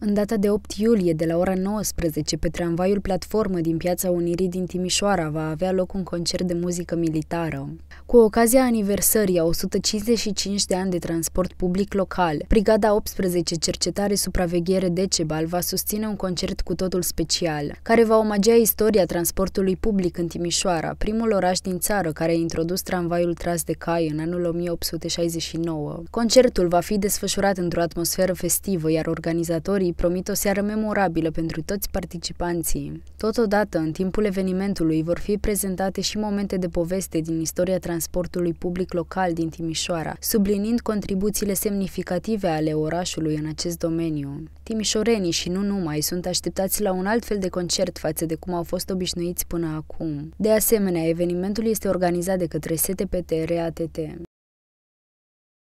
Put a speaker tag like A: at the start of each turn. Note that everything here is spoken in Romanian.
A: În data de 8 iulie, de la ora 19, pe tramvaiul platformă din Piața Unirii din Timișoara va avea loc un concert de muzică militară. Cu ocazia aniversării a 155 de ani de transport public local, Brigada 18 Cercetare Supraveghere Decebal va susține un concert cu totul special, care va omagia istoria transportului public în Timișoara, primul oraș din țară care a introdus tramvaiul tras de cai în anul 1869. Concertul va fi desfășurat într-o atmosferă festivă, iar organizatorii promit o seară memorabilă pentru toți participanții. Totodată, în timpul evenimentului vor fi prezentate și momente de poveste din istoria transportului transportului public local din Timișoara, sublinind contribuțiile semnificative ale orașului în acest domeniu. Timișorenii și nu numai sunt așteptați la un alt fel de concert față de cum au fost obișnuiți până acum. De asemenea, evenimentul este organizat de către STPT-RATT.